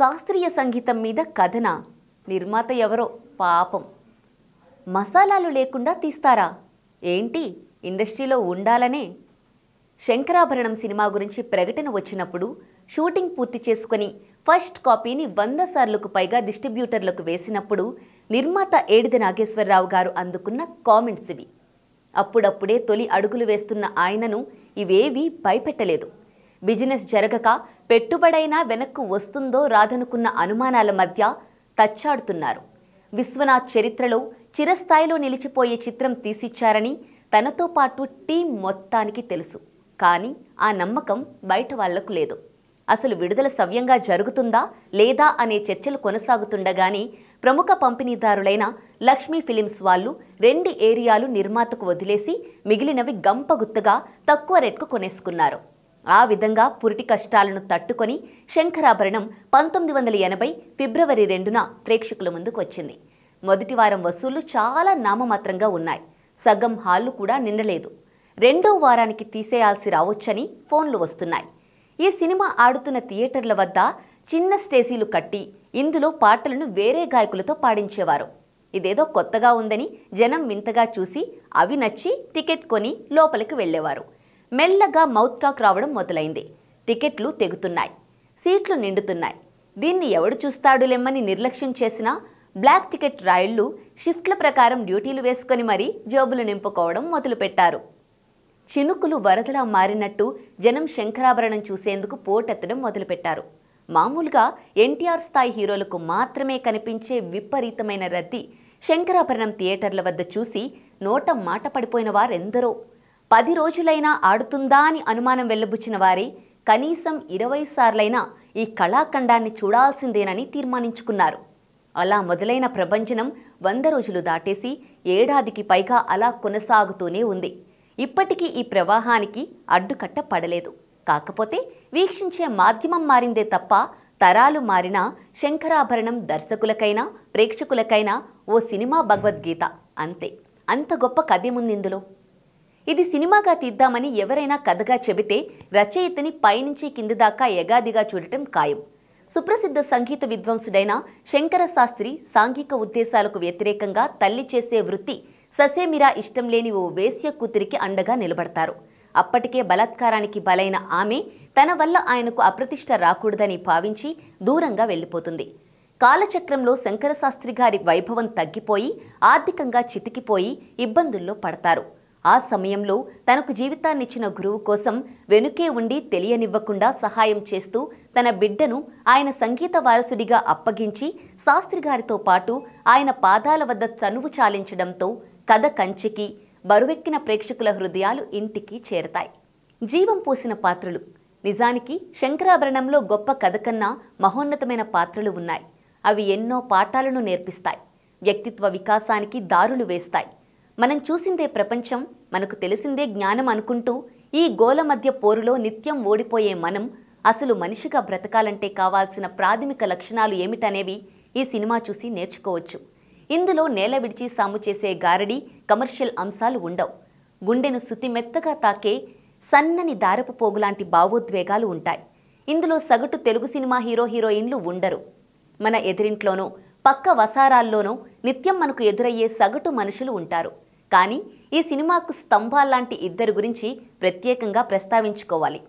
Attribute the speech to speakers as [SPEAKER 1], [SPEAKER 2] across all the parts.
[SPEAKER 1] శాస్త్రీయ సంగీతం మీద కథన నిర్మాత ఎవరో పాపం మసాలాలు లేకుండా తీస్తారా ఏంటి ఇండస్ట్రీలో ఉండాలనే శంకరాభరణం సినిమా గురించి ప్రకటన వచ్చినప్పుడు షూటింగ్ పూర్తి చేసుకుని ఫస్ట్ కాపీని వంద సార్లకు పైగా డిస్ట్రిబ్యూటర్లకు వేసినప్పుడు నిర్మాత ఏడిద నాగేశ్వరరావు గారు అందుకున్న కామెంట్స్ ఇవి అప్పుడప్పుడే తొలి అడుగులు వేస్తున్న ఆయనను ఇవేవీ భయపెట్టలేదు బిజినెస్ జరగక పెట్టుబడైనా వెనక్కు వస్తుందో రాదనుకున్న అనుమానాల మధ్య తచ్చాడుతున్నారు విశ్వనాథ్ చరిత్రలో చిరస్థాయిలో నిలిచిపోయే చిత్రం తీసిచ్చారని తనతో పాటు టీం మొత్తానికి తెలుసు కానీ ఆ నమ్మకం బయట వాళ్లకు లేదు అసలు విడుదల సవ్యంగా జరుగుతుందా లేదా అనే చర్చలు కొనసాగుతుండగానే ప్రముఖ పంపిణీదారులైన లక్ష్మీ ఫిలిమ్స్ వాళ్ళు రెండు ఏరియాలు నిర్మాతకు వదిలేసి మిగిలినవి గంపగుత్తగా తక్కువ రేట్కు కొనేసుకున్నారు ఆ విధంగా పురిటి కష్టాలను తట్టుకొని శంకరాభరణం పంతొమ్మిది వందల ఎనభై ఫిబ్రవరి రెండున ప్రేక్షకుల ముందుకు వచ్చింది మొదటి వారం వసూళ్లు చాలా నామమాత్రంగా ఉన్నాయి సగం హాళ్లు కూడా నిండలేదు రెండో వారానికి తీసేయాల్సి రావచ్చని ఫోన్లు వస్తున్నాయి ఈ సినిమా ఆడుతున్న థియేటర్ల వద్ద చిన్న స్టేజీలు కట్టి ఇందులో పాటలను వేరే గాయకులతో పాడించేవారు ఇదేదో కొత్తగా ఉందని జనం వింతగా చూసి అవి నచ్చి టికెట్ కొని లోపలికి వెళ్ళేవారు మెల్లగా మౌత్ టాక్ రావడం మొదలైంది టికెట్లు తెగుతున్నాయి సీట్లు నిండుతున్నాయి దీన్ని ఎవడు చూస్తాడులేమని నిర్లక్ష్యం చేసినా బ్లాక్ టికెట్ రాయిళ్లు షిఫ్ట్ల ప్రకారం డ్యూటీలు వేసుకొని మరీ జోబులు నింపుకోవడం మొదలుపెట్టారు చినుకులు వరదలా మారినట్టు జనం శంకరాభరణం చూసేందుకు పోటెత్తడం మొదలుపెట్టారు మామూలుగా ఎన్టీఆర్ స్థాయి హీరోలకు మాత్రమే కనిపించే విపరీతమైన రద్దీ శంకరాభరణం థియేటర్ల వద్ద చూసి నోట మాట పడిపోయిన వారెందరో పది రోజులైనా ఆడుతుందా అని అనుమానం వెల్లబుచ్చిన వారే కనీసం ఇరవై సార్లైనా ఈ కళాఖండాన్ని చూడాల్సిందేనని తీర్మానించుకున్నారు అలా మొదలైన ప్రపంచనం వంద రోజులు దాటేసి ఏడాదికి పైగా అలా కొనసాగుతూనే ఉంది ఇప్పటికీ ఈ ప్రవాహానికి అడ్డుకట్ట పడలేదు కాకపోతే వీక్షించే మాధ్యమం మారిందే తప్ప తరాలు మారినా శంకరాభరణం దర్శకులకైనా ప్రేక్షకులకైనా ఓ సినిమా భగవద్గీత అంతే అంత గొప్ప కథేముంది ఇందులో ఇది సినిమాగా తీద్దామని ఎవరైనా కథగా చెబితే రచయితని పైనుంచి కింది దాకా యగాదిగా చూడటం ఖాయం సుప్రసిద్ధ సంగీత విద్వాంసుడైన శంకర శాస్త్రి సాంఘిక ఉద్దేశాలకు వ్యతిరేకంగా తల్లి చేసే వృత్తి ససేమిరా ఇష్టం లేని ఓ వేశ్య కూతురికి అండగా నిలబడతారు అప్పటికే బలాత్కారానికి బలైన ఆమె తన వల్ల ఆయనకు అప్రతిష్ట రాకూడదని భావించి దూరంగా వెళ్ళిపోతుంది కాలచక్రంలో శంకరశాస్త్రి గారి వైభవం తగ్గిపోయి ఆర్థికంగా చితికిపోయి ఇబ్బందుల్లో పడతారు ఆ సమయంలో తనకు జీవితాన్నిచ్చిన గురువు కోసం వెనుకే ఉండి తెలియనివ్వకుండా సహాయం చేస్తూ తన బిడ్డను ఆయన సంగీత వారసుడిగా అప్పగించి శాస్త్రి గారితో పాటు ఆయన పాదాల వద్ద చనువు చాలించడంతో కథ కంచికి బరువెక్కిన ప్రేక్షకుల హృదయాలు ఇంటికి చేరతాయి జీవం పోసిన పాత్రలు నిజానికి శంకరాభరణంలో గొప్ప కథ కన్నా మహోన్నతమైన పాత్రలు ఉన్నాయి అవి ఎన్నో పాఠాలను నేర్పిస్తాయి వ్యక్తిత్వ వికాసానికి దారులు వేస్తాయి మనం చూసిందే ప్రపంచం మనకు తెలిసిందే జ్ఞానం అనుకుంటూ ఈ గోల మధ్య పోరులో నిత్యం ఓడిపోయే మనం అసలు మనిషిగా బ్రతకాలంటే కావాల్సిన ప్రాథమిక లక్షణాలు ఏమిటనేవి ఈ సినిమా చూసి నేర్చుకోవచ్చు ఇందులో నేల విడిచి సాము చేసే గారడి కమర్షియల్ అంశాలు ఉండవు గుండెను శుతి మెత్తగా తాకే సన్నని దారపు పోగులాంటి భావోద్వేగాలు ఉంటాయి ఇందులో సగటు తెలుగు సినిమా హీరో హీరోయిన్లు ఉండరు మన ఎదిరింట్లోనూ పక్క వసారాల్లోనూ నిత్యం మనకు ఎదురయ్యే సగటు మనుషులు ఉంటారు కానీ ఈ సినిమాకు స్తంభాల్లాంటి ఇద్దరు గురించి ప్రత్యేకంగా ప్రస్తావించుకోవాలి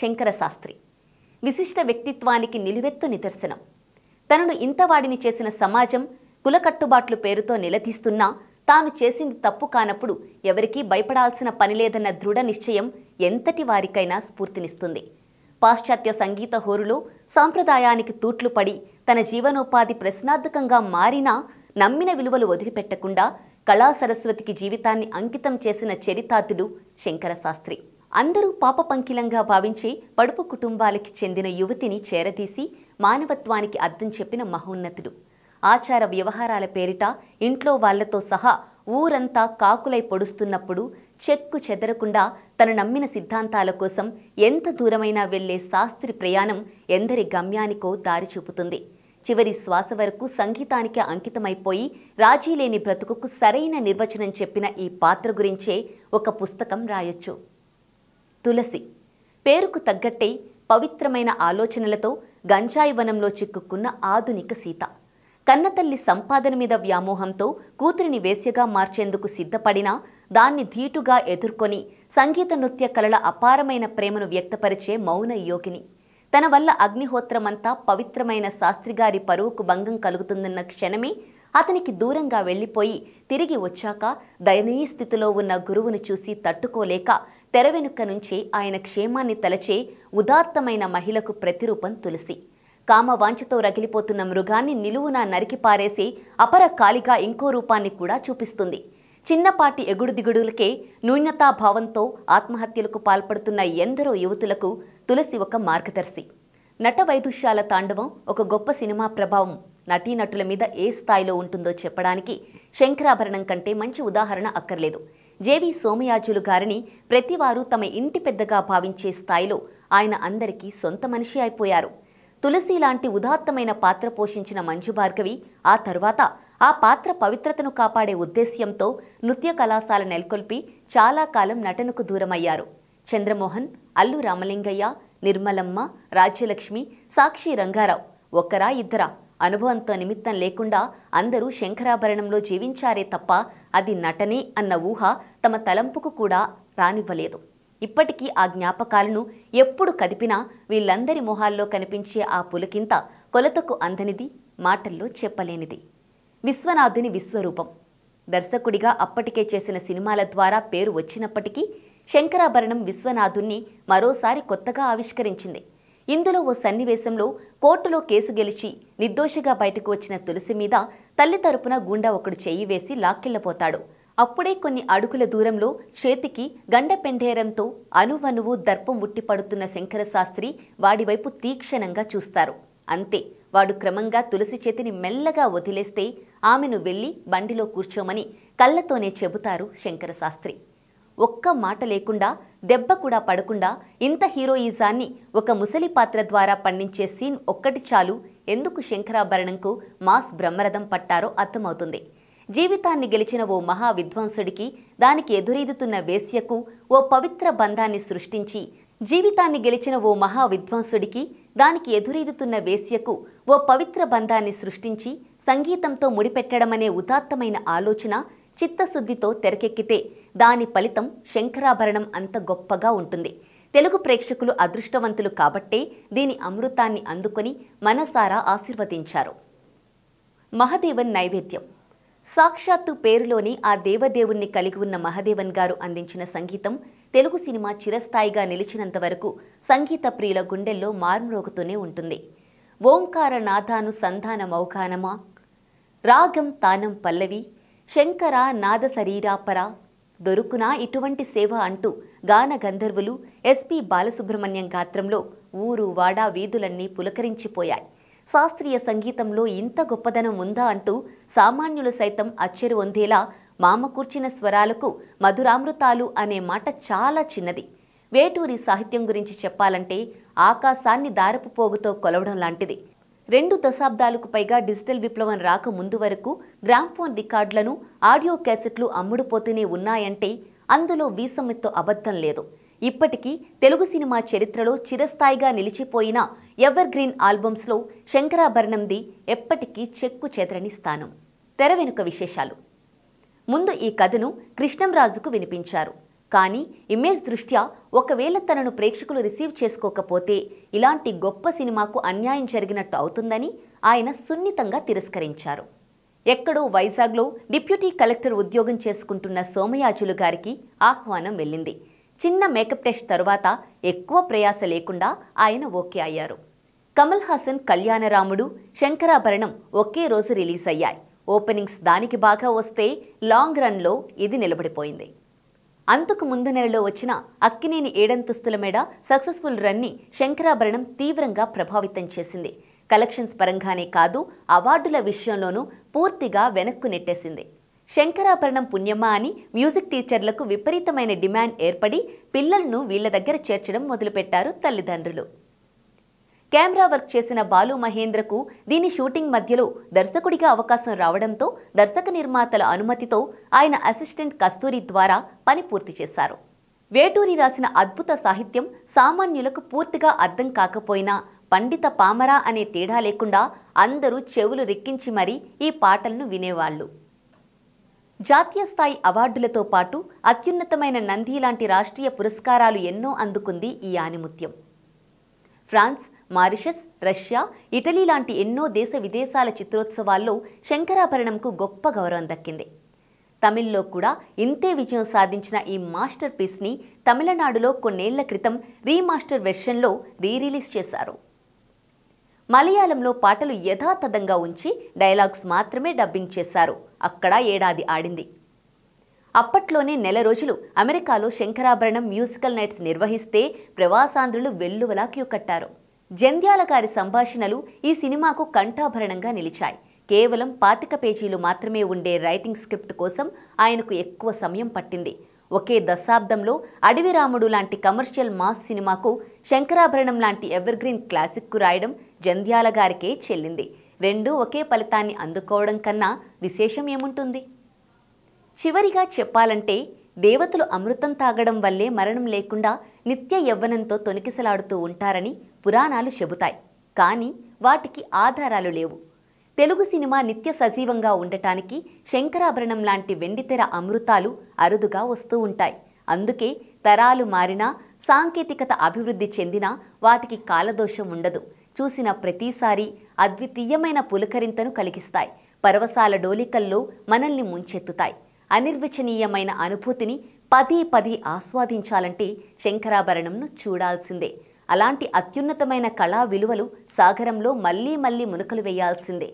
[SPEAKER 1] శంకర శాస్త్రి విశిష్ట వ్యక్తిత్వానికి నిలువెత్తు నిదర్శనం తనను ఇంతవాడిని చేసిన సమాజం కులకట్టుబాట్లు పేరుతో నిలదీస్తున్నా తాను చేసింది తప్పు కానప్పుడు ఎవరికీ భయపడాల్సిన పనిలేదన్న దృఢ నిశ్చయం ఎంతటి వారికైనా స్ఫూర్తినిస్తుంది పాశ్చాత్య సంగీత హోరులో సాంప్రదాయానికి తూట్లు పడి తన జీవనోపాధి ప్రశ్నార్థకంగా మారినా నమ్మిన విలువలు వదిలిపెట్టకుండా కళా సరస్వతికి జీవితాన్ని అంకితం చేసిన చరితార్థుడు శంకరశాస్త్రి అందరూ పాప పంకిలంగా భావించి పడుపు కుటుంబాలకి చెందిన యువతిని చేరదీసి మానవత్వానికి అర్థం చెప్పిన మహోన్నతుడు ఆచార వ్యవహారాల పేరిట ఇంట్లో వాళ్లతో సహా ఊరంతా కాకులై పొడుస్తున్నప్పుడు చెక్కు చెదరకుండా తను నమ్మిన సిద్ధాంతాల కోసం ఎంత దూరమైనా వెళ్లే శాస్త్రి ప్రయాణం ఎందరి గమ్యానికో దారి చూపుతుంది చివరి శ్వాస వరకు సంగీతానికి అంకితమైపోయి రాజీలేని బ్రతుకుకు సరైన నిర్వచనం చెప్పిన ఈ పాత్ర గురించే ఒక పుస్తకం రాయొచ్చు తులసి పేరుకు తగ్గట్టే పవిత్రమైన ఆలోచనలతో గంజాయి వనంలో చిక్కుకున్న ఆధునిక సీత కన్నతల్లి సంపాదన మీద వ్యామోహంతో కూతురిని వేశ్యగా మార్చేందుకు సిద్ధపడినా దాన్ని ధీటుగా ఎదుర్కొని సంగీత నృత్య కళల అపారమైన ప్రేమను వ్యక్తపరిచే మౌన యోగిని తన వల్ల అగ్నిహోత్రమంతా పవిత్రమైన శాస్త్రిగారి పరువుకు భంగం కలుగుతుందన్న క్షణమే అతనికి దూరంగా వెళ్ళిపోయి తిరిగి వచ్చాక దయనీయ స్థితిలో ఉన్న గురువును చూసి తట్టుకోలేక తెర వెనుక నుంచే ఆయన క్షేమాన్ని తలచే ఉదాత్తమైన మహిళకు ప్రతిరూపం తులసి కామ వాంఛతో రగిలిపోతున్న మృగాన్ని నిలువున నరికి పారేసి అపర కాలిగా ఇంకో రూపాన్ని కూడా చూపిస్తుంది చిన్నపాటి ఎగుడుదిగుడులకే భావంతో ఆత్మహత్యలకు పాల్పడుతున్న ఎందరో యువతులకు తులసి ఒక మార్గదర్శి నట వైదుష్యాల తాండవం ఒక గొప్ప సినిమా ప్రభావం నటీనటుల మీద ఏ స్థాయిలో ఉంటుందో చెప్పడానికి శంకరాభరణం కంటే మంచి ఉదాహరణ అక్కర్లేదు జేవి సోమయాజులు గారిని ప్రతివారు తమ ఇంటి పెద్దగా భావించే స్థాయిలో ఆయన అందరికీ సొంత మనిషి అయిపోయారు తులసి లాంటి ఉదాత్తమైన పాత్ర పోషించిన మంజు భార్గవి ఆ తరువాత ఆ పాత్ర పవిత్రతను కాపాడే ఉద్దేశ్యంతో నృత్య కళాశాల నెలకొల్పి చాలా కాలం నటనకు దూరమయ్యారు చంద్రమోహన్ అల్లు రామలింగయ్య నిర్మలమ్మ రాజ్యలక్ష్మి సాక్షి రంగారావు ఒక్కరా ఇద్దరా అనుభవంతో నిమిత్తం లేకుండా అందరూ శంకరాభరణంలో జీవించారే తప్ప అది నటనే అన్న ఊహ తమ తలంపుకు కూడా రానివ్వలేదు ఇప్పటికీ ఆ జ్ఞాపకాలను ఎప్పుడు కదిపినా వీళ్ళందరి మొహాల్లో కనిపించే ఆ పులకింత కొలతకు అందనిది మాటల్లో చెప్పలేనిది విశ్వనాథుని విశ్వరూపం దర్శకుడిగా అప్పటికే చేసిన సినిమాల ద్వారా పేరు వచ్చినప్పటికీ శంకరాభరణం విశ్వనాథుణ్ణి మరోసారి కొత్తగా ఆవిష్కరించింది ఇందులో ఓ సన్నివేశంలో కోర్టులో కేసు గెలిచి నిర్దోషిగా బయటకు వచ్చిన తులసి మీద తల్లి తరపున గుండా ఒకడు చేయి వేసి లాక్కెళ్ళపోతాడు అప్పుడే కొన్ని అడుగుల దూరంలో చేతికి గండపెండేరంతో అనువనువు దర్పం ఉట్టిపడుతున్న శంకరశాస్త్రి వాడివైపు తీక్షణంగా చూస్తారు అంతే వాడు క్రమంగా తులసి చేతిని మెల్లగా వదిలేస్తే ఆమెను వెళ్ళి బండిలో కూర్చోమని కళ్ళతోనే చెబుతారు శంకరశాస్త్రి ఒక్క మాట లేకుండా దెబ్బ కూడా పడకుండా ఇంత హీరోయిజాన్ని ఒక ముసలి పాత్ర ద్వారా పండించే సీన్ ఒక్కటి చాలు ఎందుకు శంకరాభరణంకు మాస్ బ్రహ్మరథం పట్టారో అర్థమవుతుంది జీవితాన్ని గెలిచిన ఓ మహా విద్వాంసుడికి దానికి ఎదురీదుతున్న వేశ్యకు ఓ పవిత్ర బంధాన్ని సృష్టించి జీవితాన్ని గెలిచిన ఓ మహా విద్వాంసుడికి దానికి ఎదురీదుతున్న వేశ్యకు ఓ పవిత్ర బంధాన్ని సృష్టించి సంగీతంతో ముడిపెట్టడమనే ఉదాత్తమైన ఆలోచన చిత్తశుద్ధితో తెరకెక్కితే దాని ఫలితం శంకరాభరణం అంత గొప్పగా ఉంటుంది తెలుగు ప్రేక్షకులు అదృష్టవంతులు కాబట్టే దీని అమృతాన్ని అందుకొని మనసారా ఆశీర్వదించారు మహదేవన్ నైవేద్యం సాక్షాత్తు పేరులోని ఆ దేవదేవుణ్ణి కలిగి ఉన్న మహదేవన్ గారు అందించిన సంగీతం తెలుగు సినిమా చిరస్థాయిగా నిలిచినంత వరకు సంగీత ప్రియుల గుండెల్లో మార్మ్రోగుతూనే ఉంటుంది ఓంకార నాథాను సంధాన మౌఖానమా రాగం తానం పల్లవి శంకర నాద శరీరాపర దొరుకునా ఇటువంటి సేవ అంటూ గాన గంధర్వులు ఎస్పి బాలసుబ్రహ్మణ్యం గాత్రంలో ఊరు వాడా వీధులన్నీ పులకరించిపోయాయి శాస్త్రీయ సంగీతంలో ఇంత గొప్పదనం ఉందా అంటూ సామాన్యులు సైతం అచ్చరు వందేలా మామకూర్చిన స్వరాలకు మధురామృతాలు అనే మాట చాలా చిన్నది వేటూరి సాహిత్యం గురించి చెప్పాలంటే ఆకాశాన్ని దారపు పోగుతో కొలవడం లాంటిది రెండు దశాబ్దాలకు పైగా డిజిటల్ విప్లవం రాక ముందు వరకు గ్రామ్ఫోన్ రికార్డులను ఆడియో క్యాసెట్లు అమ్ముడుపోతూనే ఉన్నాయంటే అందులో వీసమ్మెత్తో అబద్ధం లేదు ఇప్పటికీ తెలుగు సినిమా చరిత్రలో చిరస్థాయిగా నిలిచిపోయిన ఎవర్ గ్రీన్ ఆల్బమ్స్లో శంకరాభరణంది ఎప్పటికీ చెక్కు చెదరని స్థానం తెర వెనుక విశేషాలు ముందు ఈ కథను కృష్ణంరాజుకు వినిపించారు కానీ ఇమేజ్ దృష్ట్యా ఒకవేళ తనను ప్రేక్షకులు రిసీవ్ చేసుకోకపోతే ఇలాంటి గొప్ప సినిమాకు అన్యాయం జరిగినట్టు అవుతుందని ఆయన సున్నితంగా తిరస్కరించారు ఎక్కడో వైజాగ్లో డిప్యూటీ కలెక్టర్ ఉద్యోగం చేసుకుంటున్న సోమయాజులు గారికి ఆహ్వానం వెళ్ళింది చిన్న మేకప్ టెస్ట్ తరువాత ఎక్కువ ప్రయాస లేకుండా ఆయన ఓకే అయ్యారు కమల్ హాసన్ కళ్యాణరాముడు శంకరాభరణం ఒకే రోజు రిలీజ్ అయ్యాయి ఓపెనింగ్స్ దానికి బాగా వస్తే లాంగ్ రన్లో ఇది నిలబడిపోయింది అంతకు ముందు నెలలో వచ్చిన అక్కినేని ఏడంతుస్తుల మేడ సక్సెస్ఫుల్ రన్ని శంకరాభరణం తీవ్రంగా ప్రభావితం చేసింది కలెక్షన్స్ పరంగానే కాదు అవార్డుల విషయంలోనూ పూర్తిగా వెనక్కు నెట్టేసింది శంకరాభరణం పుణ్యమా అని మ్యూజిక్ టీచర్లకు విపరీతమైన డిమాండ్ ఏర్పడి పిల్లలను వీళ్ల దగ్గర చేర్చడం మొదలుపెట్టారు తల్లిదండ్రులు కెమెరా వర్క్ చేసిన బాలు మహేంద్రకు దీని షూటింగ్ మధ్యలో దర్శకుడిగా అవకాశం రావడంతో దర్శక నిర్మాతల అనుమతితో ఆయన అసిస్టెంట్ కస్తూరి ద్వారా పని పూర్తి చేశారు వేటూరి రాసిన అద్భుత సాహిత్యం సామాన్యులకు పూర్తిగా అర్థం కాకపోయినా పండిత పామరా అనే తేడా లేకుండా అందరూ చెవులు రిక్కించి మరీ ఈ పాటలను వినేవాళ్ళు జాతీయ స్థాయి అవార్డులతో పాటు అత్యున్నతమైన నంది లాంటి రాష్ట్రీయ పురస్కారాలు ఎన్నో అందుకుంది ఈ ఆనిముత్యం ఫ్రాన్స్ మారిషస్ రష్యా ఇటలీ లాంటి ఎన్నో దేశ విదేశాల చిత్రోత్సవాల్లో శంకరాభరణంకు గొప్ప గౌరవం దక్కింది తమిళ్లో కూడా ఇంతే విజయం సాధించిన ఈ మాస్టర్ పీస్ని తమిళనాడులో కొన్నేళ్ల క్రితం రీమాస్టర్ వెర్షన్లో రీరిలీజ్ చేశారు మలయాళంలో పాటలు యథాతథంగా ఉంచి డైలాగ్స్ మాత్రమే డబ్బింగ్ చేశారు అక్కడ ఏడాది ఆడింది అప్పట్లోనే నెల రోజులు అమెరికాలో శంకరాభరణం మ్యూజికల్ నైట్స్ నిర్వహిస్తే ప్రవాసాంధ్రులు వెల్లువలా క్యూ కట్టారు జంధ్యాల గారి సంభాషణలు ఈ సినిమాకు కంఠాభరణంగా నిలిచాయి కేవలం పాతిక పేజీలు మాత్రమే ఉండే రైటింగ్ స్క్రిప్ట్ కోసం ఆయనకు ఎక్కువ సమయం పట్టింది ఒకే దశాబ్దంలో అడవి రాముడు లాంటి కమర్షియల్ మాస్ సినిమాకు శంకరాభరణం లాంటి ఎవర్గ్రీన్ క్లాసిక్కు రాయడం జంధ్యాల గారికే చెల్లింది రెండూ ఒకే ఫలితాన్ని అందుకోవడం కన్నా విశేషం ఏముంటుంది చివరిగా చెప్పాలంటే దేవతలు అమృతం తాగడం వల్లే మరణం లేకుండా నిత్య యవ్వనంతో తొనికిసలాడుతూ ఉంటారని పురాణాలు చెబుతాయి కానీ వాటికి ఆధారాలు లేవు తెలుగు సినిమా నిత్య సజీవంగా ఉండటానికి శంకరాభరణం లాంటి వెండితెర అమృతాలు అరుదుగా వస్తూ ఉంటాయి అందుకే తరాలు మారినా సాంకేతికత అభివృద్ధి చెందినా వాటికి కాలదోషం ఉండదు చూసిన ప్రతిసారి అద్వితీయమైన పులకరింతను కలిగిస్తాయి పరవశాల డోలికల్లో మనల్ని ముంచెత్తుతాయి అనిర్వచనీయమైన అనుభూతిని పది పది ఆస్వాదించాలంటే శంకరాభరణంను చూడాల్సిందే అలాంటి అత్యున్నతమైన కళా విలువలు సాగరంలో మళ్లీ మళ్లీ మునకలు వేయాల్సిందే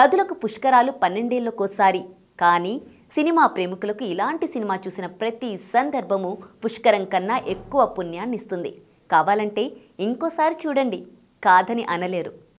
[SPEAKER 1] నదులకు పుష్కరాలు పన్నెండేళ్లకోసారి కానీ సినిమా ప్రేమికులకు ఇలాంటి సినిమా చూసిన ప్రతి సందర్భము పుష్కరం కన్నా ఎక్కువ పుణ్యాన్ని ఇస్తుంది కావాలంటే ఇంకోసారి చూడండి కాదని అనలేరు